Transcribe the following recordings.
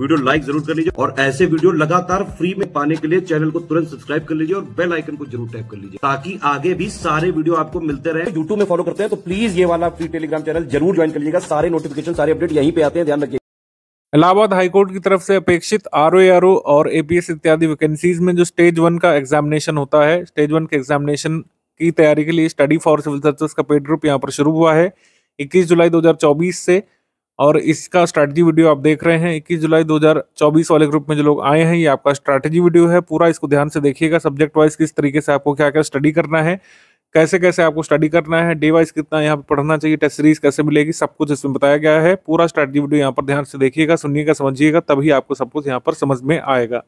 video like जरूर कर लीजिए और ऐसे वीडियो लगातार फ्री में पाने के लिए चैनल को तुरंत सब्सक्राइब कर लीजिए और बेल आइकन को जरूर टैप कर लीजिए ताकि आगे भी सारे वीडियो आपको मिलते रहे यूट्यूब में फॉलो करते हैं तो प्लीज ये वाला फ्री टेलीग्राम चैनल जरूर ज्वाइन कर लीजिएगा सारे नोटिफिकेशन सारे अपडेट यहीं पे आते हैं ध्यान रखिए इलाहाबाद हाईकोर्ट की तरफ से अपेक्षित आर ओ और एपीएस इत्यादि वैकेंसीज में जो स्टेज वन का एग्जामिनेशन होता है स्टेज वन के एग्जामिनेशन की तैयारी के लिए स्टडी फॉर सिविल सर्विस का पेड ग्रुप यहाँ पर शुरू हुआ है 21 जुलाई 2024 से और इसका स्ट्रैटेजी वीडियो आप देख रहे हैं 21 जुलाई 2024 वाले ग्रुप में जो लोग आए हैं ये आपका स्ट्रैटेजी वीडियो है पूरा इसको ध्यान से देखिएगा सब्जेक्ट वाइज किस तरीके से आपको क्या क्या स्टडी करना है कैसे कैसे आपको स्टडी करना है डे वाइज कितना यहाँ पर पढ़ना चाहिए टेस्ट सीरीज कैसे मिलेगी सब कुछ इसमें बताया गया है पूरा स्ट्रैटेजी वीडियो यहाँ पर ध्यान से देखिएगा सुनिएगा समझिएगा तभी आपको सब कुछ यहाँ पर समझ में आएगा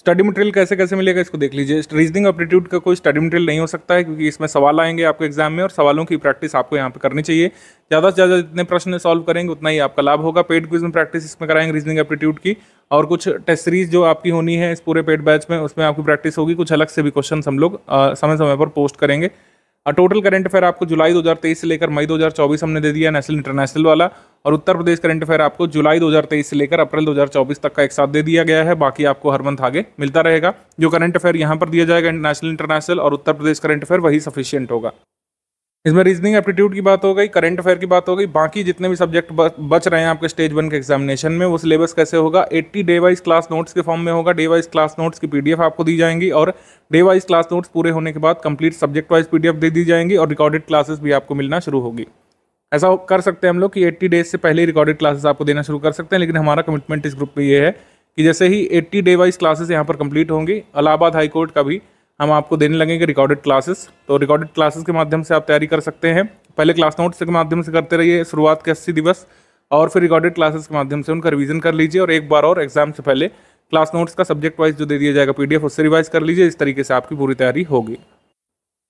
स्टडी मटेरियल कैसे कैसे मिलेगा इसको देख लीजिए रीजनिंग एप्टीट्यूड का कोई स्टडी मटेरियल नहीं हो सकता है क्योंकि इसमें सवाल आएंगे आपके एग्जाम में और सवालों की प्रैक्टिस आपको यहाँ पर करनी चाहिए ज़्यादा से ज़्यादा जितने प्रश्न सॉल्व करेंगे उतना ही आपका लाभ होगा पेड क्विज में प्रैक्टिस इसमें कराएंगे रीजनिंग एप्टीट्यूड की और कुछ टेस्ट सीरीज जो आपकी होनी है इस पूरे पेड बैच में उसमें आपकी प्रैक्टिस होगी कुछ अलग से भी क्वेश्चन हम लोग समय समय पर पोस्ट करेंगे टोटल करंट अफेयर आपको जुलाई 2023 से लेकर मई 2024 हमने दे दिया नेशनल इंटरनेशनल वाला और उत्तर प्रदेश करंट अफेयर आपको जुलाई 2023 से लेकर अप्रैल 2024 तक का एक साथ दे दिया गया है बाकी आपको हर मंथ आगे मिलता रहेगा जो करंट अफेयर यहाँ पर दिया जाएगा नेशनल इंटरनेशनल और उत्तर प्रदेश करंट अफेयर वही सफिशियंट होगा इसमें रीजनिंग एप्टीट्यूड की बात हो गई करंट अफेयर की बात हो गई बाकी जितने भी सब्जेक्ट बच रहे हैं आपके स्टेज वन के एग्जामिनेशन में वो सिलेबस कैसे होगा 80 डे वाइज क्लास नोट्स के फॉर्म में होगा डे वाइज क्लास नोट्स की पीडीएफ आपको दी जाएंगी और डे वाइज क्लास नोट्स पूरे होने के बाद कंप्लीट सब्जेक्ट वाइज पी दे दी जाएंगी और रिकॉर्डेड क्लासेस भी आपको मिलना शुरू होगी ऐसा कर सकते हैं हम लोग कि एट्टी डेज से पहले रिकॉर्डेड क्लासेस आपको देना शुरू कर सकते हैं लेकिन हमारा कमिटमेंट इस ग्रुप में ये है कि जैसे ही एट्टी डे वाइज क्लासेस यहाँ पर कंप्लीट होंगी अलाहाबाद हाईकोर्ट का भी हम आपको देने लगेंगे रिकॉर्डेड क्लासेस तो रिकॉर्डेड क्लासेस के माध्यम से आप तैयारी कर सकते हैं पहले क्लास नोट्स के माध्यम से करते रहिए शुरुआत के अस्सी दिवस और फिर रिकॉर्डेड क्लासेस के माध्यम से उनका रिवीजन कर लीजिए और एक बार और एग्जाम से पहले क्लास नोट्स का सब्जेक्ट वाइज जो दे दिया जाएगा पीडीएफ उससे रिवाइज कर लीजिए इस तरीके से आपकी पूरी तैयारी होगी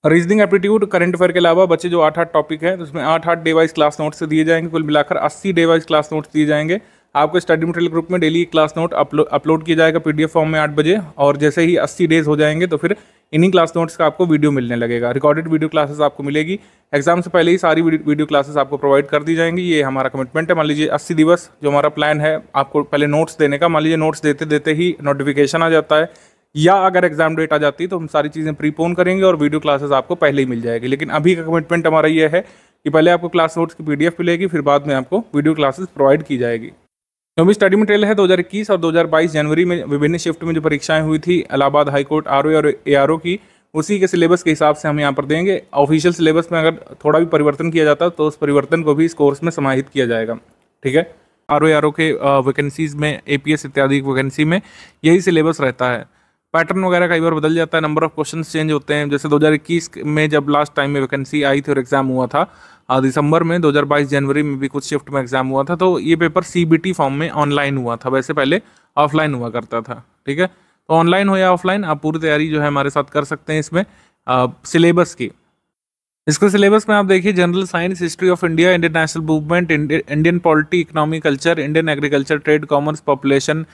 रीजनिंग एप्टीट्यूड करंट अफेयर के अलावा बच्चे जो आठ आठ टॉपिक हैं तो उसमें आठ आठ डे वाइज क्लास नोट्स दिए जाएंगे कुल मिलाकर अस्सी डे वाइज क्लास नोट्स दिए जाएंगे आपको स्टडी मटेरियल ग्रुप में डेली क्लास नोट अपलोड किया जाएगा पीडीएफ फॉर्म में आठ बजे और जैसे ही अस्सी डेज हो जाएंगे तो फिर इन्हीं क्लास नोट्स का आपको वीडियो मिलने लगेगा रिकॉर्डेड वीडियो क्लासेस आपको मिलेगी एग्जाम से पहले ही सारी वीडियो क्लासेस आपको प्रोवाइड कर दी जाएंगी ये हमारा कमिटमेंट है मान लीजिए अस्सी दिवस जो हमारा प्लान है आपको पहले नोट्स देने का मान लीजिए नोट्स देते देते ही नोटिफिकेशन आ जाता है या अगर एग्जाम डेट आ जाती है तो हम सारी चीज़ें प्रीपोन करेंगे और वीडियो क्लासेस आपको पहले ही मिल जाएगी लेकिन अभी का कमिटमेंट हमारा ये है कि पहले आपको क्लास नोट्स की पीडीएफ मिलेगी फिर बाद में आपको वीडियो क्लासेस प्रोवाइड की जाएगी नौवीं स्टडी मटेरियल है 2021 और 2022 जनवरी में विभिन्न शिफ्ट में जो परीक्षाएं हुई थी इलाहाबाद हाईकोर्ट आर और ए की उसी के सिलेबस के हिसाब से हम यहाँ पर देंगे ऑफिशियल सिलेबस में अगर थोड़ा भी परिवर्तन किया जाता तो उस परिवर्तन को भी इस कोर्स में समाहित किया जाएगा ठीक है आर ओ आर ओ के वैकेंसीज में ए पी एस इत्यादि वैकेंसी में यही सिलेबस रहता है पैटर्न वगैरह कई बार बदल जाता है नंबर ऑफ क्वेश्चन चेंज होते हैं जैसे 2021 में जब लास्ट टाइम में वैकेंसी आई थी और एग्ज़ाम हुआ था हाँ, दिसंबर में 2022 जनवरी में भी कुछ शिफ्ट में एग्जाम हुआ था तो ये पेपर सी फॉर्म में ऑनलाइन हुआ था वैसे पहले ऑफलाइन हुआ करता था ठीक है तो ऑनलाइन हो या ऑफलाइन आप पूरी तैयारी जो है हमारे साथ कर सकते हैं इसमें सिलेबस की इसके सिलेबस में आप देखिए general science history of India Indian national movement Indian polity economy culture Indian agriculture trade commerce population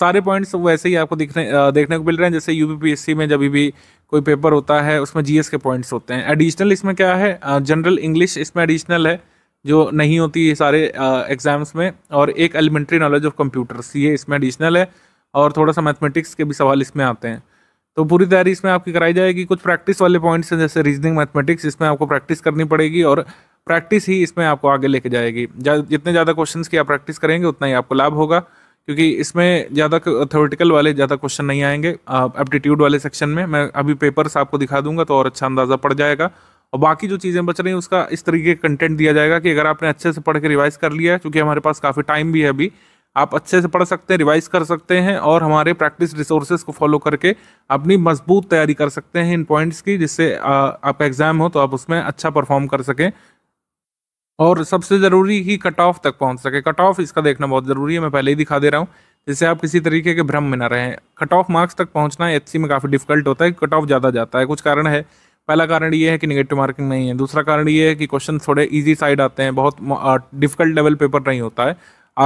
सारे पॉइंट्स वैसे ही आपको दिखने देखने को मिल रहे हैं जैसे यूपीपीएससी में जब भी कोई पेपर होता है उसमें जीएस के पॉइंट्स होते हैं एडिशनल इसमें क्या है जनरल इंग्लिश इसमें एडिशनल है जो नहीं होती है सारे एग्ज़ाम्स में और एक एलिमेंट्री नॉलेज ऑफ कंप्यूटर्स ये इसमें एडिशनल है और थोड़ा सा मैथमेटिक्स के भी सवाल इसमें आते हैं तो पूरी तैयारी इसमें आपकी कराई जाएगी कुछ प्रैक्टिस वाले पॉइंट्स हैं जैसे रीजनिंग मैथमेटिक्स इसमें आपको प्रैक्टिस करनी पड़ेगी और प्रैक्टिस ही इसमें आपको आगे लेके जाएगी जितने ज़्यादा क्वेश्चन की आप प्रैक्टिस करेंगे उतना ही आपको लाभ होगा क्योंकि इसमें ज़्यादा थ्योरेटिकल वाले ज़्यादा क्वेश्चन नहीं आएंगे एप्टीट्यूड वाले सेक्शन में मैं अभी पेपर्स आपको दिखा दूंगा तो और अच्छा अंदाज़ा पड़ जाएगा और बाकी जो चीज़ें बच रही हैं उसका इस तरीके का कंटेंट दिया जाएगा कि अगर आपने अच्छे से पढ़ के रिवाइज कर लिया है चूँकि हमारे पास काफ़ी टाइम भी है अभी आप अच्छे से पढ़ सकते हैं रिवाइज कर सकते हैं और हमारे प्रैक्टिस रिसोर्सेज को फॉलो करके अपनी मजबूत तैयारी कर सकते हैं इन पॉइंट्स की जिससे आपका एग्ज़ाम हो तो आप उसमें अच्छा परफॉर्म कर सकें और सबसे ज़रूरी ही कट ऑफ तक पहुंच सके कट ऑफ इसका देखना बहुत ज़रूरी है मैं पहले ही दिखा दे रहा हूँ जिससे आप किसी तरीके के भ्रम में ना रहें कट ऑफ मार्क्स तक पहुँचना एच में काफ़ी डिफिकल्ट होता है कट ऑफ ज़्यादा जाता है कुछ कारण है पहला कारण ये है कि निगेटिव मार्किंग नहीं है दूसरा कारण ये है कि क्वेश्चन थोड़े ईजी साइड आते हैं बहुत डिफिकल्ट लेवल पेपर नहीं होता है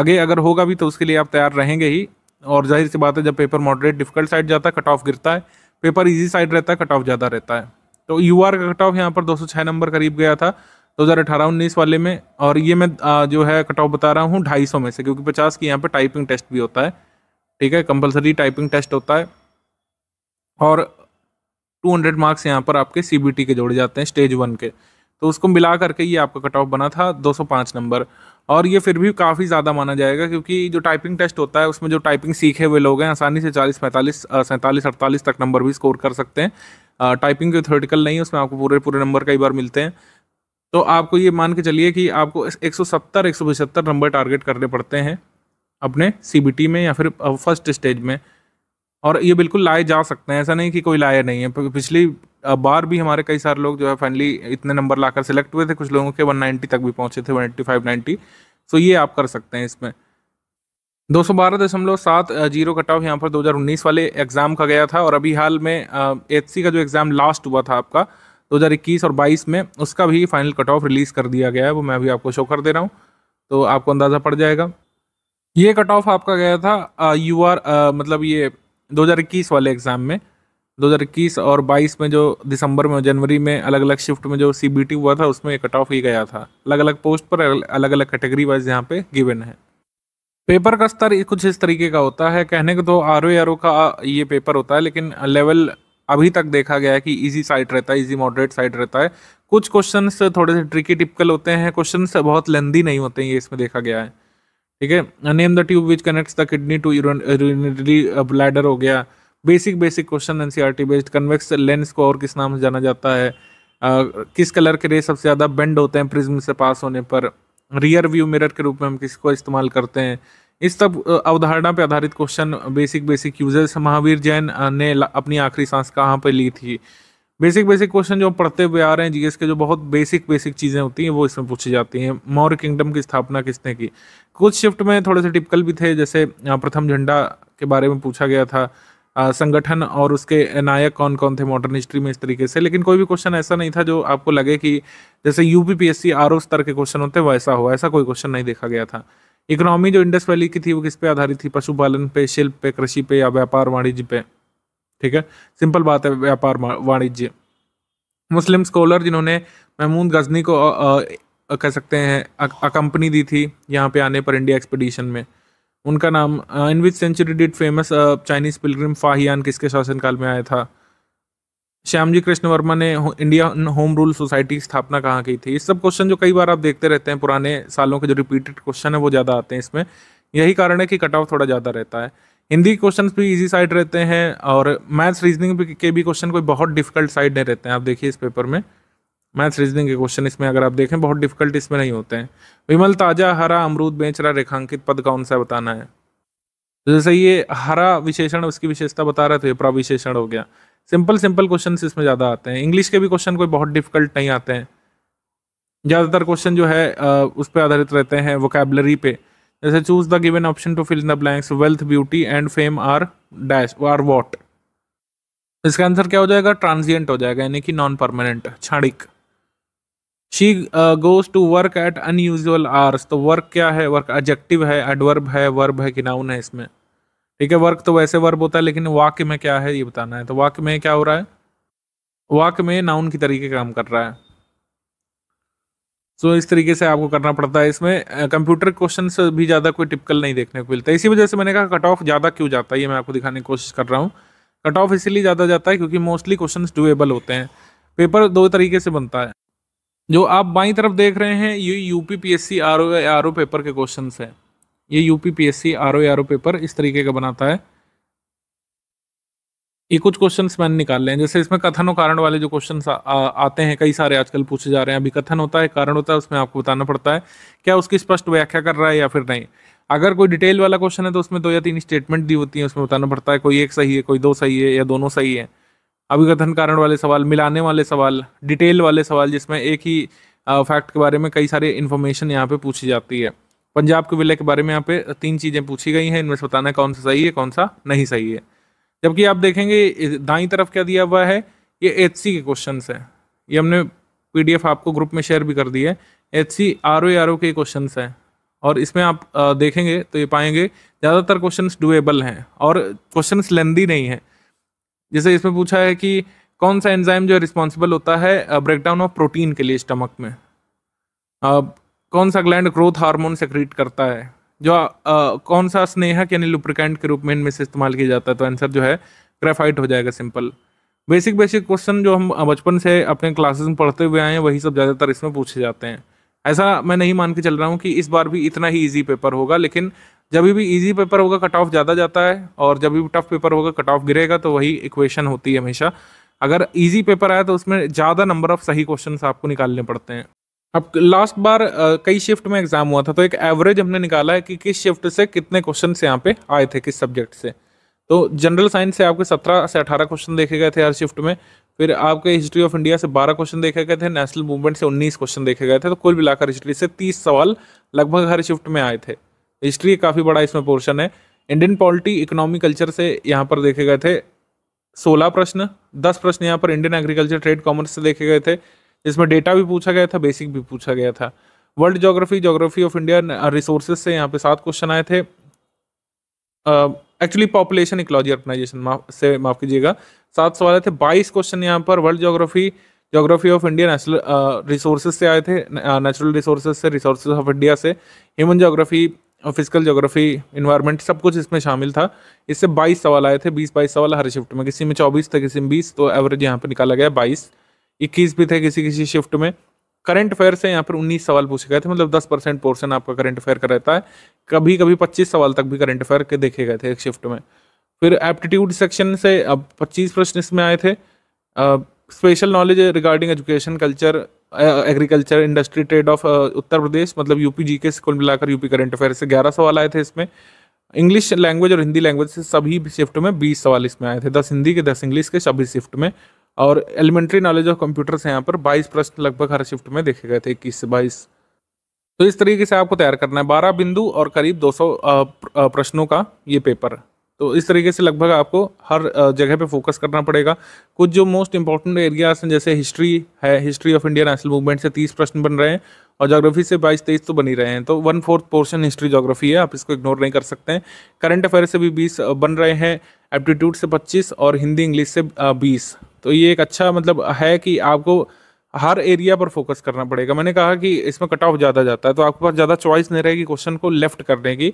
आगे अगर होगा भी तो उसके लिए आप तैयार रहेंगे ही और जाहिर सी बात है जब पेपर मॉडरेट डिफिकल्ट साइड जाता है कट ऑफ गिरता है पेपर ईजी साइड रहता है कट ऑफ ज़्यादा रहता है तो यू का कट ऑफ यहाँ पर दो नंबर करीब गया था दो हज़ार अठारह उन्नीस वाले में और ये मैं जो है कट ऑफ बता रहा हूँ ढाई सौ में से क्योंकि पचास की यहाँ पर टाइपिंग टेस्ट भी होता है ठीक है कंपलसरी टाइपिंग टेस्ट होता है और टू हंड्रेड मार्क्स यहाँ पर आपके सी बी टी के जोड़े जाते हैं स्टेज वन के तो उसको मिला करके ये आपका कट ऑफ बना था दो सौ पाँच नंबर और ये फिर भी काफ़ी ज़्यादा माना जाएगा क्योंकि जो टाइपिंग टेस्ट होता है उसमें जो टाइपिंग सीखे हुए लोग हैं आसानी से चालीस पैंतालीस सैंतालीस अड़तालीस तक नंबर भी स्कोर कर सकते हैं टाइपिंग के थ्योरेटिकल नहीं है उसमें आपको पूरे पूरे नंबर कई बार मिलते हैं तो आपको ये मान के चलिए कि आपको 170 175 नंबर टारगेट करने पड़ते हैं अपने सीबीटी में या फिर फर्स्ट स्टेज में और ये बिल्कुल लाए जा सकते हैं ऐसा नहीं कि कोई लाया नहीं है पिछली बार भी हमारे कई सारे लोग जो है फाइनली इतने नंबर लाकर सेलेक्ट हुए थे कुछ लोगों के 190 तक भी पहुंचे थे 185 90 सो ये आप कर सकते हैं इसमें दो सौ बारह दशमलव सात जीरो कट ऑफ यहाँ पर 2019 वाले एग्ज़ाम का गया था और अभी हाल में एच का जो एग्ज़ाम लास्ट हुआ था आपका दो और बाईस में उसका भी फाइनल कट ऑफ रिलीज़ कर दिया गया है वो मैं अभी आपको शो कर दे रहा हूँ तो आपको अंदाज़ा पड़ जाएगा ये कट ऑफ आपका गया था यू आर मतलब ये 2021 वाले एग्ज़ाम में 2021 और 22 में जो दिसंबर में जनवरी में अलग अलग शिफ्ट में जो सी हुआ था उसमें कट ऑफ ही गया था अलग अलग पोस्ट पर अलग अलग कैटेगरी वाइज यहाँ पे गिवन है पेपर का स्तर कुछ इस तरीके का होता है कहने को तो आर ओ का ये पेपर होता है लेकिन लेवल अभी तक देखा गया है कि इजी साइट रहता है इजी मॉडरेट साइट रहता है कुछ क्वेश्चन थोड़े से ट्रिकी टिपिकल होते हैं क्वेश्चन बहुत लेंदी नहीं होते हैं ये इसमें देखा गया है ठीक है name the tube which connects the kidney to urinary bladder हो गया basic basic question NCERT based convex lens को और किस नाम से जाना जाता है आ, uh, किस कलर के रे सबसे ज़्यादा बेंड होते हैं प्रिज्म से पास होने पर रियर व्यू मिरर के रूप में हम किसको इस्तेमाल करते हैं इस तब अवधारणा पर आधारित क्वेश्चन बेसिक बेसिक यूजेस महावीर जैन ने अपनी आखिरी सांस कहाँ पर ली थी बेसिक बेसिक क्वेश्चन जो पढ़ते हुए आ रहे हैं जीएस के जो बहुत बेसिक बेसिक चीज़ें होती हैं वो इसमें पूछी जाती हैं मौर्य किंगडम की स्थापना किसने की कुछ शिफ्ट में थोड़े से टिपिकल भी थे जैसे प्रथम झंडा के बारे में पूछा गया था संगठन और उसके नायक कौन कौन थे मॉडर्न हिस्ट्री में इस तरीके से लेकिन कोई भी क्वेश्चन ऐसा नहीं था जो आपको लगे कि जैसे U P P S C R O स्तर के क्वेश्चन होते वैसा हो ऐसा कोई क्वेश्चन नहीं देखा गया था इकोनॉमी जो इंडस वैली की थी वो किस पे आधारित थी पशुपालन पे शिल्प पे कृषि पे या व्यापार वाणिज्य पे ठीक है सिंपल बात है व्यापार वाणिज्य मुस्लिम स्कॉलर जिन्होंने महमूद गजनी को आ, आ, कह सकते हैं अकंपनी दी थी यहाँ पे आने पर इंडिया एक्सपीडिशन में उनका नाम in which century did famous Chinese pilgrim Fahien किसके शासनकाल में आया था श्याम जी कृष्ण वर्मा ने इंडिया होम रूल सोसाइटी की स्थापना कहाँ की थी ये सब क्वेश्चन जो कई बार आप देखते रहते हैं पुराने सालों के जो रिपीटेड क्वेश्चन है वो ज़्यादा आते हैं इसमें यही कारण है कि कट ऑफ थोड़ा ज़्यादा रहता है हिंदी क्वेश्चन भी इजी साइड रहते हैं और मैथ्स रीजनिंग के भी क्वेश्चन कोई बहुत डिफिकल्ट साइड नहीं रहते हैं आप देखिए इस पेपर में मैथ्स रीजनिंग के क्वेश्चन इसमें अगर आप देखें बहुत डिफिकल्ट इसमें नहीं होते हैं विमल ताजा हरा अमरूद बेचरा रेखांकित पद कौन सा बताना है जैसे ये हरा विशेषण उसकी विशेषता बता रहे थे विशेषण हो गया सिंपल सिंपल क्वेश्चन इसमें ज़्यादा आते हैं इंग्लिश के भी क्वेश्चन कोई बहुत डिफिकल्ट नहीं आते हैं ज़्यादातर क्वेश्चन जो है उस पर आधारित रहते हैं वोकेबलरी पे जैसे choose the given option to fill in the blanks wealth beauty and fame are dash are what इसका आंसर क्या हो जाएगा ट्रांजिएंट हो जाएगा यानी कि नॉन परमानेंट छाड़िक she goes to work at unusual hours तो वर्क क्या है वर्क एडजेक्टिव है एडवर्ब है वर्ब है कि नाउन है इसमें ठीक है वर्क तो वैसे वर्ब होता है लेकिन वाक्य में क्या है ये बताना है तो वाक्य में क्या हो रहा है वाक्य में नाउन की तरीके काम कर रहा है सो तो इस तरीके से आपको करना पड़ता है इसमें कंप्यूटर क्वेश्चन भी ज़्यादा कोई टिपिकल नहीं देखने को मिलता है इसी वजह से मैंने कहा कट ऑफ ज़्यादा क्यों जाता है ये मैं आपको दिखाने की कोशिश कर रहा हूँ कट ऑफ इसीलिए ज़्यादा जाता है क्योंकि मोस्टली क्वेश्चन डुएबल होते हैं पेपर दो तरीके से बनता है जो आप बाई तरफ देख रहे हैं ये UPPSC P S C R O R O paper के क्वेश्चन हैं ये UP P S C R O paper इस तरीके का बनाता है ये कुछ क्वेश्चन मैंने निकाल लें जैसे इसमें कथन और कारण वाले जो क्वेश्चन आते हैं कई सारे आजकल पूछे जा रहे हैं अभी कथन होता है कारण होता है उसमें आपको बताना पड़ता है क्या उसकी स्पष्ट व्याख्या कर रहा है या फिर नहीं अगर कोई डिटेल वाला क्वेश्चन है तो उसमें दो या तीन स्टेटमेंट दी होती है उसमें बताना पड़ता है कोई एक सही है कोई दो सही है या दोनों सही है अभी कथन कारण वाले सवाल मिलाने वाले सवाल डिटेल वाले सवाल जिसमें एक ही फैक्ट के बारे में कई सारी इन्फॉर्मेशन यहाँ पे पूछी जाती है पंजाब के विलय के बारे में यहाँ पे तीन चीज़ें पूछी गई हैं इनमें से बताना कौन सा सही है कौन सा नहीं सही है जबकि आप देखेंगे दाई तरफ क्या दिया हुआ है ये एच के क्वेश्चन हैं ये हमने पी आपको ग्रुप में शेयर भी कर दी है H C R O R O के क्वेश्चन हैं और इसमें आप देखेंगे तो ये पाएंगे ज़्यादातर क्वेश्चन डुएबल हैं और क्वेश्चन लेंदी नहीं हैं जैसे इसमें पूछा है कि कौन सा एंजाइम जो रिस्पॉन्सिबल होता है ब्रेकडाउन ऑफ प्रोटीन के लिए स्टमक में अब कौन सा ग्लैंड ग्रोथ हार्मोन सेक्रीट करता है जो आ, कौन सा स्नेहक यानी लुप्रिकेंट के रूप में इनमें से इस्तेमाल किया जाता है तो आंसर जो है ग्रेफाइट हो जाएगा सिंपल बेसिक बेसिक क्वेश्चन जो हम बचपन से अपने क्लासेस में पढ़ते हुए आए हैं वही सब ज़्यादातर इसमें पूछे जाते हैं ऐसा मैं नहीं मान के चल रहा हूँ कि इस बार भी इतना ही ईजी पेपर होगा लेकिन जब भी ईजी पेपर होगा कट ऑफ ज़्यादा जाता है और जब भी टफ पेपर होगा कट ऑफ गिरेगा तो वही इक्वेशन होती है हमेशा अगर ईजी पेपर आया तो उसमें ज़्यादा नंबर ऑफ सही क्वेश्चन आपको निकालने पड़ते हैं अब लास्ट बार कई शिफ्ट में एग्जाम हुआ था तो एक एवरेज हमने निकाला है कि किस शिफ्ट से कितने क्वेश्चन यहाँ पे आए थे किस सब्जेक्ट से तो जनरल साइंस से आपके सत्रह से अठारह क्वेश्चन देखे गए थे हर शिफ्ट में फिर आपके हिस्ट्री ऑफ इंडिया से बारह क्वेश्चन देखे गए थे नेशनल मूवमेंट से उन्नीस क्वेश्चन देखे गए थे तो कुल मिलाकर हिस्ट्री से तीस सवाल लगभग हर शिफ्ट में आए थे हिस्ट्री काफ़ी बड़ा इसमें पोर्शन है इंडियन पॉलिटी इकोनॉमी कल्चर से यहाँ पर देखे गए थे सोलह प्रश्न दस प्रश्न यहाँ पर इंडियन एग्रीकल्चर ट्रेड कॉमर्स से देखे गए थे इसमें डेटा भी पूछा गया था बेसिक भी पूछा गया था world geography geography of India resources से यहाँ पे सात क्वेश्चन आए थे एक्चुअली पॉपुलेशन इकोलॉजी ऑर्गेनाइजेशन से माफ कीजिएगा सात सवाल आए थे बाईस क्वेश्चन यहाँ पर world geography geography of India natural resources से आए थे नेचुरल uh, रिसोर्सेज से रिसोर्सेज ऑफ इंडिया से human geography physical geography environment सब कुछ इसमें शामिल था इससे 22 सवाल आए थे 20 22 सवाल हर शिफ्ट में किसी में 24 था तो किसी में 20 तो एवरेज यहाँ पर निकाला गया 22 इक्कीस भी थे किसी किसी शिफ्ट में करंट अफेयर से यहाँ पर 19 सवाल पूछे गए थे मतलब 10 परसेंट पोर्सन आपका करंट अफेयर का रहता है कभी कभी 25 सवाल तक भी करंट अफेयर के देखे गए थे एक शिफ्ट में फिर एप्टीट्यूड सेक्शन से अब 25 प्रश्न इसमें आए थे special knowledge regarding education culture agriculture industry trade of Uttar Pradesh मतलब यूपी जी के स्कूल मिलाकर यूपी करंट अफेयर से ग्यारह सवाल आए थे इसमें इंग्लिश लैंग्वेज और हिंदी लैंग्वेज से सभी शिफ्ट में बीस सवाल इसमें आए थे दस हिंदी के दस इंग्लिश के सभी शिफ्ट में और एलिमेंट्री नॉलेज ऑफ कंप्यूटर से यहाँ पर बाईस प्रश्न लगभग हर शिफ्ट में देखे गए थे इक्कीस से बाईस तो इस तरीके से आपको तैयार करना है बारह बिंदु और करीब दो सौ प्रश्नों का ये पेपर तो इस तरीके से लगभग आपको हर जगह पे फोकस करना पड़ेगा कुछ जो मोस्ट इंपॉर्टेंट एरियाज हैं जैसे हिस्ट्री है history of India national movement से तीस प्रश्न बन रहे हैं और जोग्राफी से बाईस तेईस तो बनी रहे हैं तो one fourth portion history geography है आप इसको इग्नोर नहीं कर सकते हैं करंट अफेयर से भी बीस बन रहे हैं एप्टीट्यूड से पच्चीस और हिंदी इंग्लिश से बीस तो ये एक अच्छा मतलब है कि आपको हर एरिया पर फोकस करना पड़ेगा मैंने कहा कि इसमें कट ऑफ ज़्यादा जाता है तो आपके पास ज़्यादा चॉइस नहीं रहेगी क्वेश्चन को लेफ्ट करने की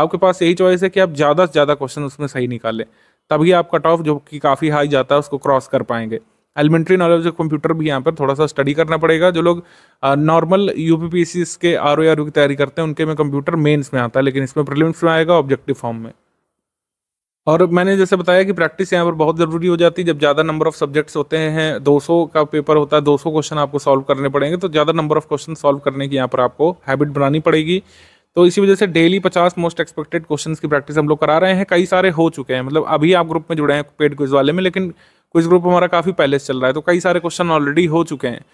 आपके पास यही चॉइस है कि आप ज़्यादा से ज़्यादा क्वेश्चन उसमें सही निकालें तभी आप कट ऑफ जो कि काफ़ी हाई जाता है उसको क्रॉस कर पाएंगे एलिमेंट्री नॉलेज ऑफ कंप्यूटर भी यहाँ पर थोड़ा सा स्टडी करना पड़ेगा जो लोग normal U K R O R की तैयारी करते हैं उनके में कंप्यूटर मेन्स में आता है लेकिन इसमें प्रिलिम्स में आएगा ऑब्जेक्टिव फॉर्म में और मैंने जैसे बताया कि प्रैक्टिस यहाँ पर बहुत ज़रूरी हो जाती है जब ज़्यादा नंबर ऑफ सब्जेक्ट्स होते हैं 200 का पेपर होता है 200 क्वेश्चन आपको सॉल्व करने पड़ेंगे तो ज़्यादा नंबर ऑफ क्वेश्चन सॉल्व करने की यहाँ पर आपको हैबिट बनानी पड़ेगी तो इसी वजह से डेली पचास मोस्ट एक्सपेक्टेड क्वेश्चन की प्रैक्टिस हम लोग करा रहे हैं कई सारे हो चुके हैं मतलब अभी आप ग्रुप में जुड़े हैं पेड क्विज वाले में लेकिन क्विज ग्रुप हमारा काफ़ी पहले से चल रहा है तो कई सारे क्वेश्चन ऑलरेडी हो चुके हैं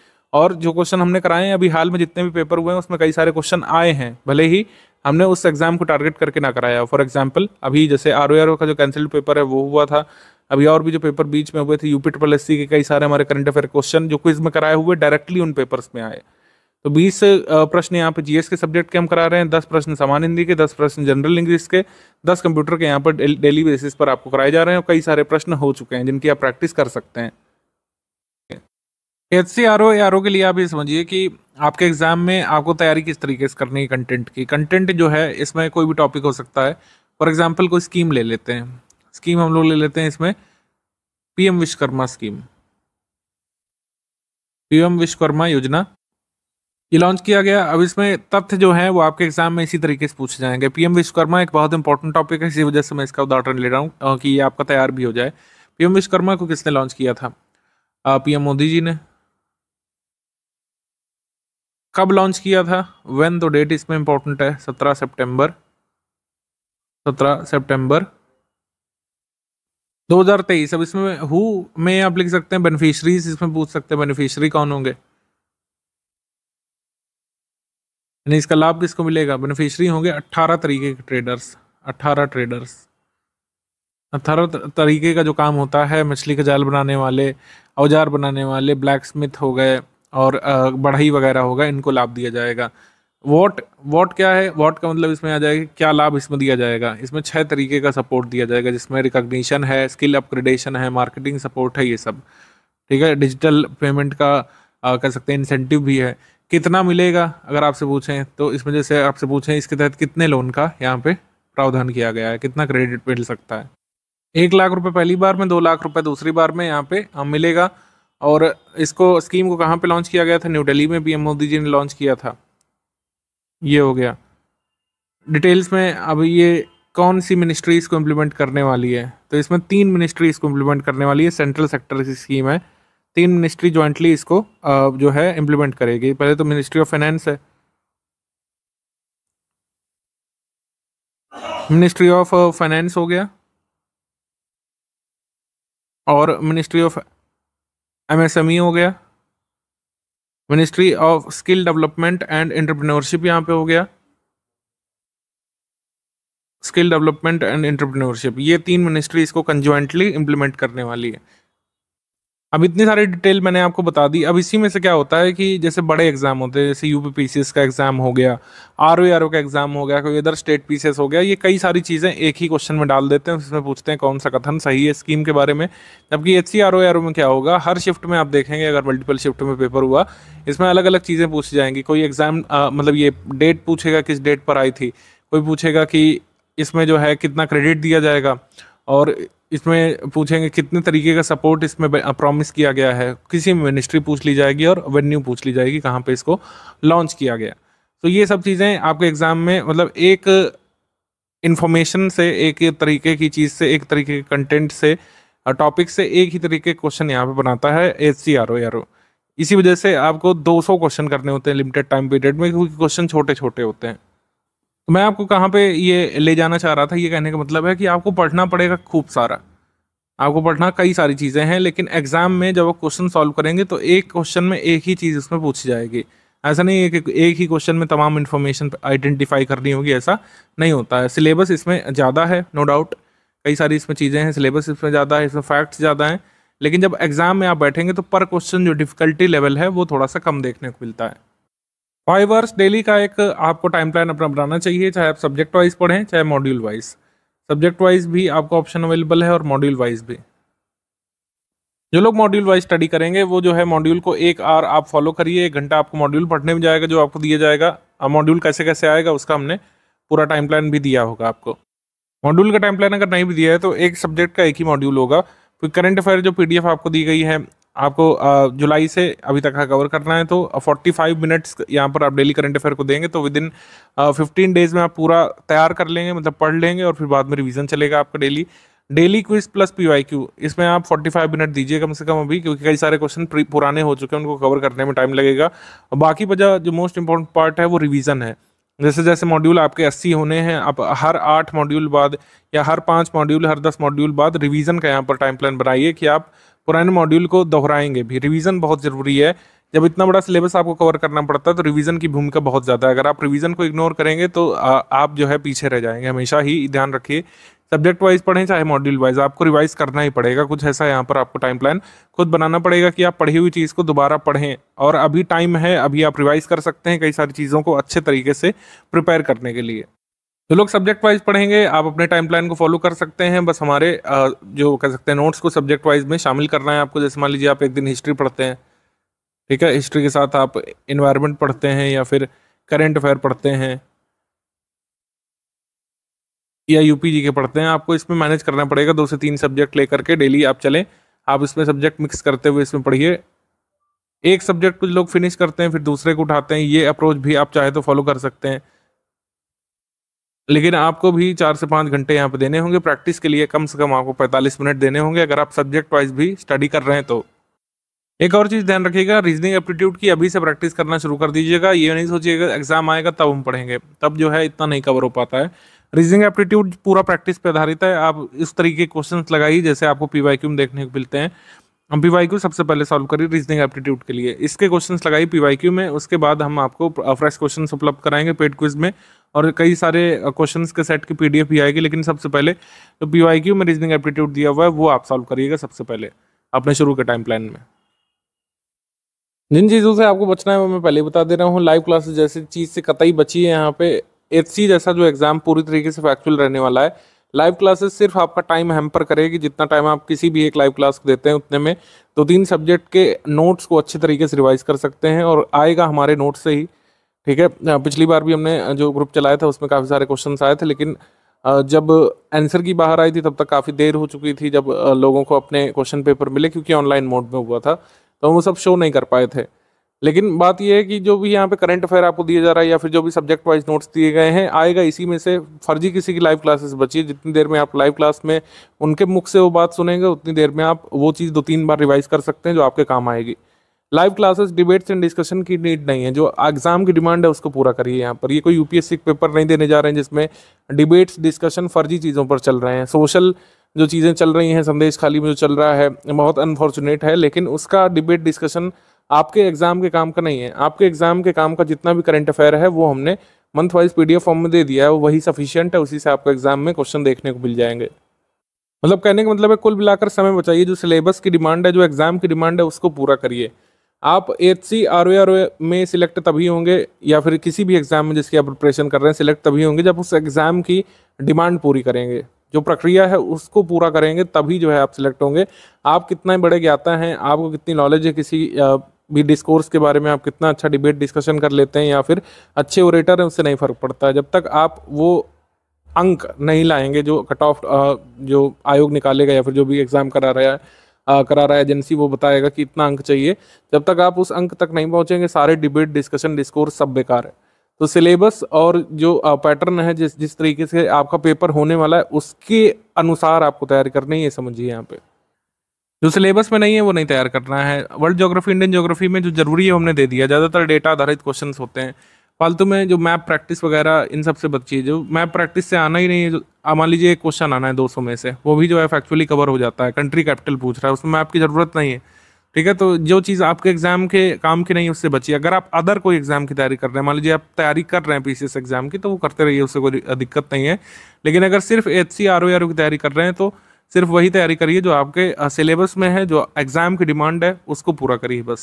और जो क्वेश्चन हमने कराए हैं अभी हाल में जितने भी पेपर हुए हैं उसमें कई सारे क्वेश्चन आए हैं भले ही हमने उस एग्ज़ाम को टारगेट करके ना कराया फॉर एग्जाम्पल अभी जैसे आर ओ आर का जो कैंसिल्ड पेपर है वो हुआ था अभी और भी जो पेपर बीच में हुए थे यूपी ट्रिपल एस के कई सारे हमारे करंट अफेयर क्वेश्चन जो क्विज में कराए हुए डायरेक्टली उन पेपर्स में आए तो 20 प्रश्न यहाँ पे जीएस के सब्जेक्ट के हम करा रहे हैं 10 प्रश्न सामान्य हिंदी के 10 प्रश्न जनरल इंग्लिश के 10 कंप्यूटर के यहाँ पर डेली बेसिस पर आपको कराए जा रहे हैं और कई सारे प्रश्न हो चुके हैं जिनकी आप प्रैक्टिस कर सकते हैं H C R O A R O के लिए आप ये समझिए कि आपके एग्ज़ाम में आपको तैयारी किस तरीके से करनी है कंटेंट की कंटेंट जो है इसमें कोई भी टॉपिक हो सकता है फॉर एग्ज़ाम्पल कोई स्कीम ले लेते हैं स्कीम हम लोग ले लेते हैं इसमें PM Vishwakarma scheme PM Vishwakarma योजना ये लॉन्च किया गया अब इसमें तथ्य जो है वो आपके एग्जाम में इसी तरीके से पूछे जाएंगे पीएम विश्वकर्मा एक बहुत इंपॉर्टेंट टॉपिक है इसी वजह से मैं इसका उदाहरण ले रहा हूँ कि ये आपका तैयार भी हो जाए पीएम विश्वकर्मा को किसने लॉन्च किया था पीएम मोदी जी ने कब लॉन्च किया था वेन तो डेट इसमें इंपॉर्टेंट है सत्रह सितंबर सत्रह सितंबर 2023 अब इसमें हु में आप लिख सकते हैं बेनिफिशरीज इसमें पूछ सकते हैं बेनिफिशरी कौन होंगे यानी इसका लाभ किसको मिलेगा बेनिफिशरी होंगे 18 तरीके के ट्रेडर्स 18 ट्रेडर्स 18 तरीके का जो काम होता है मछली का जाल बनाने वाले औजार बनाने वाले ब्लैक स्मिथ हो गए और बढ़ई वगैरह होगा इनको लाभ दिया जाएगा वोट वोट क्या है वोट का मतलब इसमें आ जाएगा क्या लाभ इसमें दिया जाएगा इसमें छह तरीके का सपोर्ट दिया जाएगा जिसमें रिकॉग्निशन है स्किल अपग्रेडेशन है मार्केटिंग सपोर्ट है ये सब ठीक है डिजिटल पेमेंट का आ, कह सकते हैं इंसेंटिव भी है कितना मिलेगा अगर आपसे पूछें तो इसमें जैसे आपसे पूछें इसके तहत कितने लोन का यहाँ पे प्रावधान किया गया है कितना क्रेडिट मिल सकता है एक लाख रुपये पहली बार में दो लाख रुपये दूसरी बार में यहाँ पे मिलेगा और इसको स्कीम को कहाँ पे लॉन्च किया गया था न्यू दिल्ली में पीएम मोदी जी ने लॉन्च किया था ये हो गया डिटेल्स में अब ये कौन सी मिनिस्ट्रीज को इम्प्लीमेंट करने वाली है तो इसमें तीन मिनिस्ट्रीज को इम्प्लीमेंट करने वाली है सेंट्रल सेक्टर की स्कीम है तीन मिनिस्ट्री जॉइंटली इसको जो है इम्प्लीमेंट करेगी पहले तो मिनिस्ट्री ऑफ फाइनेंस है मिनिस्ट्री ऑफ फाइनेंस हो गया और मिनिस्ट्री ऑफ एमएसएमई e हो गया ministry of skill development and entrepreneurship यहाँ पे हो गया स्किल डेवलपमेंट एंड एंटरप्रेन्योरशिप ये तीन मिनिस्ट्री इसको कंजॉइंटली इम्प्लीमेंट करने वाली है अब इतनी सारी डिटेल मैंने आपको बता दी अब इसी में से क्या होता है कि जैसे बड़े एग्जाम होते हैं जैसे यू पी का एग्जाम हो गया आर ओ आर ओ का एग्जाम हो गया कोई इधर स्टेट पी हो गया ये कई सारी चीज़ें एक ही क्वेश्चन में डाल देते हैं उसमें पूछते हैं कौन सा कथन सही है स्कीम के बारे में जबकि H C R O R O में क्या होगा हर शिफ्ट में आप देखेंगे अगर मल्टीपल शिफ्ट में पेपर हुआ इसमें अलग अलग चीज़ें पूछी जाएंगी कोई एग्जाम मतलब ये डेट पूछेगा किस डेट पर आई थी कोई पूछेगा कि इसमें जो है कितना क्रेडिट दिया जाएगा और इसमें पूछेंगे कितने तरीके का सपोर्ट इसमें प्रॉमिस किया गया है किसी मिनिस्ट्री पूछ ली जाएगी और वेन्यू पूछ ली जाएगी कहाँ पे इसको लॉन्च किया गया तो ये सब चीज़ें आपके एग्ज़ाम में मतलब एक इन्फॉर्मेशन से एक तरीके की चीज़ से एक तरीके के कंटेंट से टॉपिक से एक ही तरीके क्वेश्चन यहाँ पे बनाता है H C R O R O इसी वजह से आपको 200 क्वेश्चन करने होते हैं लिमिटेड टाइम पीरियड में क्योंकि क्वेश्चन छोटे छोटे होते हैं तो मैं आपको कहाँ पे ये ले जाना चाह रहा था ये कहने का मतलब है कि आपको पढ़ना पड़ेगा खूब सारा आपको पढ़ना कई सारी चीज़ें हैं लेकिन एग्ज़ाम में जब आप क्वेश्चन सॉल्व करेंगे तो एक क्वेश्चन में एक ही चीज़ उसमें पूछी जाएगी ऐसा नहीं है कि एक ही क्वेश्चन में तमाम इन्फॉर्मेशन आइडेंटिफाई करनी होगी ऐसा नहीं होता है सिलेबस इसमें ज़्यादा है नो डाउट कई सारी इसमें चीज़ें हैं सिलेबस इसमें ज़्यादा है इसमें फैक्ट्स ज़्यादा हैं लेकिन जब एग्ज़ाम में आप बैठेंगे तो पर क्वेश्चन जो डिफ़िकल्टी लेवल है वो थोड़ा सा कम देखने को मिलता है फाइव आवर्स डेली का एक आपको टाइम प्लान अपना बनाना चाहिए चाहे आप सब्जेक्ट वाइज पढ़ें चाहे मॉड्यूल वाइज सब्जेक्ट वाइज भी आपको ऑप्शन अवेलेबल है और मॉड्यूल वाइज भी जो लोग मॉड्यूल वाइज स्टडी करेंगे वो जो है मॉड्यूल को एक आर आप फॉलो करिए एक घंटा आपको मॉड्यूल पढ़ने में जाएगा जो आपको दिया जाएगा मॉड्यूल कैसे कैसे आएगा उसका हमने पूरा टाइम प्लान भी दिया होगा आपको मॉड्यूल का टाइम प्लान अगर नहीं भी दिया है तो एक सब्जेक्ट का एक ही मॉड्यूल होगा फिर करंट अफेयर जो पीडीएफ आपको दी गई है आपको जुलाई से अभी तक कवर करना है तो 45 मिनट्स यहाँ पर आप डेली करंट अफेयर को देंगे तो विद इन फिफ्टीन डेज में आप पूरा तैयार कर लेंगे मतलब पढ़ लेंगे और फिर बाद में रिवीजन चलेगा आपका daily daily quiz plus P Y Q इसमें आप 45 मिनट दीजिए कम से कम अभी क्योंकि कई सारे क्वेश्चन पुराने हो चुके हैं उनको कवर करने में टाइम लगेगा और बाकी वजह जो मोस्ट इंपॉर्टेंट पार्ट है वो रिवीजन है जैसे जैसे मॉड्यूल आपके अस्सी होने हैं आप हर आठ मॉड्यूल बाद या हर पाँच मॉड्यूल हर दस मॉड्यूल बाद रिवीजन का यहाँ पर टाइम प्लान बनाइए कि आप पुराने मॉड्यूल को दोहराएंगे भी रिवीजन बहुत ज़रूरी है जब इतना बड़ा सिलेबस आपको कवर करना पड़ता है तो रिवीजन की भूमिका बहुत ज़्यादा है अगर आप रिवीजन को इग्नोर करेंगे तो आ, आप जो है पीछे रह जाएंगे हमेशा ही ध्यान रखिए सब्जेक्ट वाइज पढ़ें चाहे मॉड्यूल वाइज आपको रिवाइज करना ही पड़ेगा कुछ ऐसा यहाँ पर आपको टाइम प्लान खुद बनाना पड़ेगा कि आप पढ़ी हुई चीज़ को दोबारा पढ़ें और अभी टाइम है अभी आप रिवाइज कर सकते हैं कई सारी चीज़ों को अच्छे तरीके से प्रिपेयर करने के लिए तो लोग सब्जेक्ट वाइज पढ़ेंगे आप अपने टाइम प्लान को फॉलो कर सकते हैं बस हमारे जो कह सकते हैं नोट्स को सब्जेक्ट वाइज में शामिल करना है आपको जैसे मान लीजिए आप एक दिन हिस्ट्री पढ़ते हैं ठीक है हिस्ट्री के साथ आप इन्वायरमेंट पढ़ते हैं या फिर करेंट अफेयर पढ़ते हैं या यू के पढ़ते हैं आपको इसमें मैनेज करना पड़ेगा दो से तीन सब्जेक्ट लेकर के डेली आप चलें आप इसमें सब्जेक्ट मिक्स करते हुए इसमें पढ़िए एक सब्जेक्ट कुछ लोग फिनिश करते हैं फिर दूसरे को उठाते हैं ये अप्रोच भी आप चाहे तो फॉलो कर सकते हैं लेकिन आपको भी चार से पाँच घंटे यहाँ पे देने होंगे प्रैक्टिस के लिए कम से कम आपको पैंतालीस मिनट देने होंगे अगर आप सब्जेक्ट वाइज भी स्टडी कर रहे हैं तो एक और चीज़ ध्यान रखिएगा रीजनिंग एप्टीट्यूड की अभी से प्रैक्टिस करना शुरू कर दीजिएगा ये नहीं सोचिएगा एग्जाम आएगा तब हम पढ़ेंगे तब जो है इतना नहीं कवर हो पाता है रीजनिंग एप्टीट्यूड पूरा प्रैक्टिस पे आधारित है आप इस तरीके क्वेश्चन लगाइए जैसे आपको पी वाई क्यू में देखने को मिलते हैं हम पी सबसे पहले सॉल्व करिए रीजनिंग एप्टीट्यूड के लिए इसके क्वेश्चंस लगाइए पी में उसके बाद हम आपको फ्रेश uh, क्वेश्चंस उपलब्ध कराएंगे पेड क्विज में और कई सारे क्वेश्चंस uh, के सेट की पीडीएफ भी आएगी लेकिन सबसे पहले जो पी में रीजनिंग एप्टीट्यूड दिया हुआ है वो आप सॉल्व करिएगा सबसे पहले अपने शुरू के टाइम प्लान में जिन चीज़ों से आपको बचना है वो मैं पहले ही बता दे रहा हूँ लाइव क्लासेस जैसी चीज़ से कतई बची है यहाँ पे सी जैसा जो एग्ज़ाम पूरी तरीके से फैक्चुअल रहने वाला है लाइव क्लासेस सिर्फ आपका टाइम हैम्पर करेगी जितना टाइम आप किसी भी एक लाइव क्लास को देते हैं उतने में दो तो तीन सब्जेक्ट के नोट्स को अच्छे तरीके से रिवाइज कर सकते हैं और आएगा हमारे नोट्स से ही ठीक है पिछली बार भी हमने जो ग्रुप चलाया था उसमें काफ़ी सारे क्वेश्चन आए थे लेकिन जब आंसर की बाहर आई थी तब तक काफ़ी देर हो चुकी थी जब लोगों को अपने क्वेश्चन पेपर मिले क्योंकि ऑनलाइन मोड में हुआ था तो वो सब शो नहीं कर पाए थे लेकिन बात यह है कि जो भी यहाँ पे करंट अफेयर आपको दिया जा रहा है या फिर जो भी सब्जेक्ट वाइज नोट्स दिए गए हैं आएगा इसी में से फर्जी किसी की लाइव क्लासेस बची है जितनी देर में आप लाइव क्लास में उनके मुख से वो बात सुनेंगे उतनी देर में आप वो चीज़ दो तीन बार रिवाइज कर सकते हैं जो आपके काम आएगी live classes debates and discussion की नीड नहीं है जो एग्जाम की डिमांड है उसको पूरा करिए यहाँ पर ये कोई यू पी पेपर नहीं देने जा रहे हैं जिसमें डिबेट्स डिस्कशन फर्जी चीज़ों पर चल रहे हैं सोशल जो चीज़ें चल रही हैं संदेश खाली में जो चल रहा है बहुत अनफॉर्चुनेट है लेकिन उसका डिबेट डिस्कशन आपके एग्जाम के काम का नहीं है आपके एग्जाम के काम का जितना भी करंट अफेयर है वो हमने मंथ वाइज पीडीएफ फॉर्म में दे दिया है वो वही सफिशियंट है उसी से आपको एग्जाम में क्वेश्चन देखने को मिल जाएंगे मतलब कहने का मतलब है कुल मिलाकर समय बचाइए जो सिलेबस की डिमांड है जो एग्जाम की डिमांड है उसको पूरा करिए आप H C R O R O में सिलेक्ट तभी होंगे या फिर किसी भी एग्ज़ाम में जिसकी आप प्रिपरेशन कर रहे हैं सिलेक्ट तभी होंगे जब उस एग्ज़ाम की डिमांड पूरी करेंगे जो प्रक्रिया है उसको पूरा करेंगे तभी जो है आप सिलेक्ट होंगे आप कितना बड़े ज्ञाता हैं आपको कितनी नॉलेज है किसी भी डिस्कोर्स के बारे में आप कितना अच्छा डिबेट डिस्कशन कर लेते हैं या फिर अच्छे ओरेटर हैं उससे नहीं फ़र्क पड़ता है जब तक आप वो अंक नहीं लाएंगे जो कट ऑफ जो आयोग निकालेगा या फिर जो भी एग्ज़ाम करा रहा है आ, करा रहा है एजेंसी वो बताएगा कि इतना अंक चाहिए जब तक आप उस अंक तक नहीं पहुँचेंगे सारे डिबेट डिस्कशन डिस्कोर्स सब बेकार है तो सिलेबस और जो पैटर्न है जिस जिस तरीके से आपका पेपर होने वाला है उसके अनुसार आपको तैयारी करनी है समझिए यहाँ पर जो सिलेबस में नहीं है वो नहीं तैयार करना है वर्ल्ड ज्योग्राफी इंडियन जोग्राफी में जो जरूरी है हमने दे दिया ज़्यादातर डेटा आधारित क्वेश्चन होते हैं फालतू में जो मैप प्रैक्टिस वगैरह इन सब से है जो मैप प्रैक्टिस से आना ही नहीं है जो मान लीजिए एक क्वेश्चन आना है 200 में से वो भी जो है फैक्चुअली कवर हो जाता है कंट्री कैपिटल पूछ रहा है उसमें मैप की ज़रूरत नहीं है ठीक है तो जो चीज़ आपके एग्जाम के काम की नहीं है उससे बची अगर आप अदर कोई एग्जाम की तैयारी कर रहे हैं मान लीजिए आप तैयारी कर रहे हैं पी एग्जाम की तो वो करते रहिए उससे कोई दिक्कत नहीं है लेकिन अगर सिर्फ H C R O R O की तैयारी कर रहे हैं तो सिर्फ वही तैयारी करिए जो आपके सिलेबस में है जो एग्ज़ाम की डिमांड है उसको पूरा करिए बस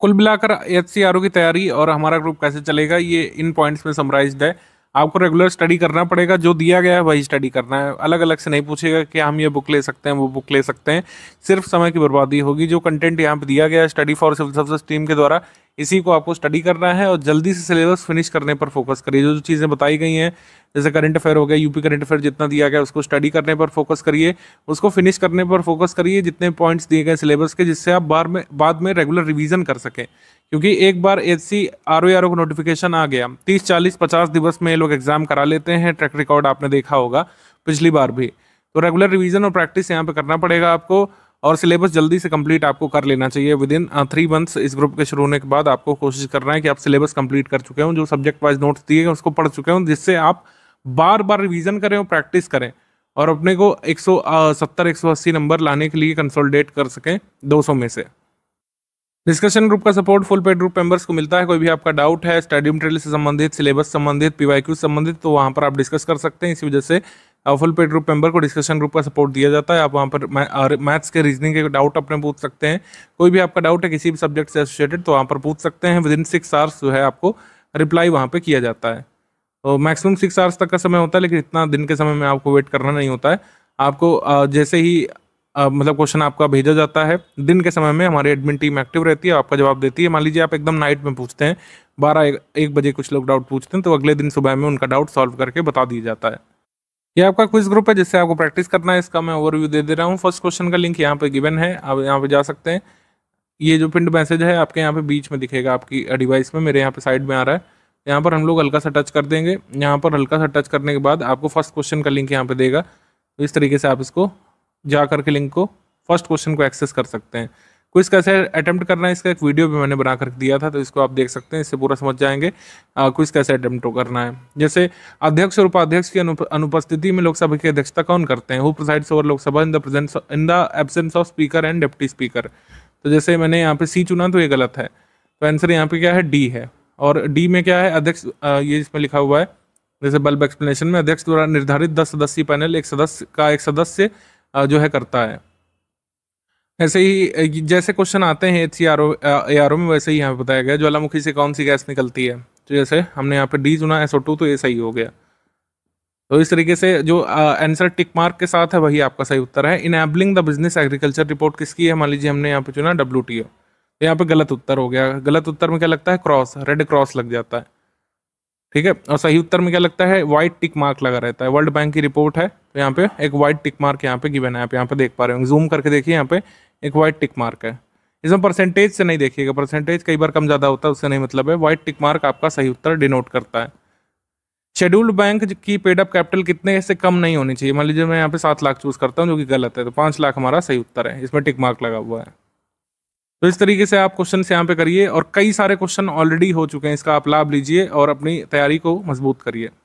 कुल मिलाकर एच सी आर ओ की तैयारी और हमारा ग्रुप कैसे चलेगा ये इन पॉइंट्स में समराइज है आपको रेगुलर स्टडी करना पड़ेगा जो दिया गया है वही स्टडी करना है अलग अलग से नहीं पूछेगा कि हम ये बुक ले सकते हैं वो बुक ले सकते हैं सिर्फ समय की बर्बादी होगी जो कंटेंट यहाँ पर दिया गया है study for civil service team के द्वारा इसी को आपको स्टडी करना है और जल्दी से सिलेबस फिनिश करने पर फोकस करिए जो जो चीज़ें बताई गई हैं जैसे करंट अफेयर हो गया यूपी करंट अफेयर जितना दिया गया उसको स्टडी करने पर फोकस करिए उसको फिनिश करने पर फोकस करिए जितने पॉइंट्स दिए गए सिलेबस के जिससे आप बार में बाद में रेगुलर रिविजन कर सकें क्योंकि एक बार एच सी आर ओ का नोटिफिकेशन आ गया तीस चालीस पचास दिवस में ये लोग एग्जाम करा लेते हैं ट्रैक रिकॉर्ड आपने देखा होगा पिछली बार भी तो रेगुलर रिवीजन और प्रैक्टिस यहाँ पे करना पड़ेगा आपको और सिलेबस जल्दी से कंप्लीट आपको कर लेना चाहिए विद इन थ्री मंथ्स इस ग्रुप के शुरू होने के बाद आपको कोशिश करना है कि आप सिलेबस कंप्लीट कर चुके हों जो सब्जेक्ट वाइज नोट्स दिए उसको पढ़ चुके हों जिससे आप बार बार रिविजन करें और प्रैक्टिस करें और अपने को एक सौ नंबर uh, लाने के लिए कंसोलिडेट कर सकें दो में से डिस्कशन ग्रुप का support full paid group members को मिलता है कोई भी आपका डाउट है स्टडी मटेरियल से संबंधित सिलेबस संबंधित पीवाईक्यू संबंधित तो वहां पर आप डिस्कस कर सकते हैं इसी वजह से फुल पेड ग्रुप मेंबर को डिस्कशन ग्रुप का सपोर्ट दिया जाता है आप वहाँ पर मैथ्स के रीजनिंग के डाउट अपने पूछ सकते हैं कोई भी आपका डाउट है किसी भी सब्जेक्ट से एसोसिएटेड तो वहाँ पर पूछ सकते हैं विद इन सिक्स आवर्स जो है आपको रिप्लाई वहाँ पर किया जाता है तो मैक्सिमम सिक्स आवर्स तक का समय होता है लेकिन इतना दिन के समय में आपको वेट करना नहीं होता है आपको जैसे ही मतलब क्वेश्चन आपका भेजा जाता है दिन के समय में हमारी एडमिन टीम एक्टिव रहती है आपका जवाब देती है मान लीजिए आप एकदम नाइट में पूछते हैं बारह एक, एक बजे कुछ लोग डाउट पूछते हैं तो अगले दिन सुबह में उनका डाउट सॉल्व करके बता दिया जाता है ये आपका क्विज ग्रुप है जिससे आपको प्रैक्टिस करना है इसका मैं ओवरव्यू दे दे रहा हूँ फर्स्ट क्वेश्चन का लिंक यहाँ पे गिवन है आप यहाँ पे जा सकते हैं ये जो पिंड मैसेज है आपके यहाँ पे बीच में दिखेगा आपकी डिवाइस में मेरे यहाँ पे साइड में आ रहा है यहाँ पर हम लोग हल्का सा टच कर देंगे यहाँ पर हल्का सा टच करने के बाद आपको फर्स्ट क्वेश्चन का लिंक यहाँ पे देगा तो इस तरीके से आप इसको जा करके लिंक को फर्स्ट क्वेश्चन को एक्सेस कर सकते हैं कुछ कैसे अटैम्प्ट करना है इसका एक वीडियो भी मैंने बना कर दिया था तो इसको आप देख सकते हैं इससे पूरा समझ जाएंगे कुछ कैसे अटैम्प्ट करना है जैसे अध्यक्ष और उपाध्यक्ष की अनुपस्थिति में लोकसभा की अध्यक्षता कौन करते हैं who presides over Lok Sabha in the presence in the absence of speaker and deputy speaker तो जैसे मैंने यहाँ पे सी चुना तो ये गलत है तो आंसर यहाँ पे क्या है डी है और डी में क्या है अध्यक्ष ये इसमें लिखा हुआ है जैसे बल्ब एक्सप्लेनेशन में अध्यक्ष द्वारा निर्धारित दस सदस्यीय पैनल एक सदस्य का एक सदस्य जो है करता है ऐसे ही जैसे क्वेश्चन आते हैं एच ए आर ओ में वैसे ही यहाँ बताया गया ज्वालामुखी से कौन सी गैस निकलती है तो जैसे हमने यहाँ पे डी चुना एसओ टू तो ये सही हो गया तो इस तरीके से जो आंसर टिक मार्क के साथ है वही आपका सही उत्तर है enabling the business agriculture report किसकी है मान लीजिए हमने यहाँ पे चुना डब्ल्यू तो यहाँ पे गलत उत्तर हो गया गलत उत्तर में क्या लगता है क्रॉस रेड क्रॉस लग जाता है ठीक है और सही उत्तर में क्या लगता है व्हाइट टिक मार्क लगा रहता है वर्ल्ड बैंक की रिपोर्ट है तो यहाँ पे एक व्हाइट टिक मार्क यहाँ पे गिवन है आप यहाँ पे देख पा रहे हो जूम करके देखिए यहाँ पे एक व्हाइट टिक मार्क है इसमें परसेंटेज से नहीं देखिएगा परसेंटेज कई बार कम ज़्यादा होता है उससे नहीं मतलब है व्हाइट टिक मार्क आपका सही उत्तर डिनोट करता है शेड्यूल्ड बैंक की पेडअप कैपिटल कितने से कम नहीं होनी चाहिए मान लीजिए मैं यहाँ पे सात लाख चूज़ करता हूँ जो कि गलत है तो पाँच लाख हमारा सही उत्तर है इसमें टिक मार्क लगा हुआ है तो इस तरीके से आप क्वेश्चन यहाँ पे करिए और कई सारे क्वेश्चन ऑलरेडी हो चुके हैं इसका आप लाभ लीजिए और अपनी तैयारी को मजबूत करिए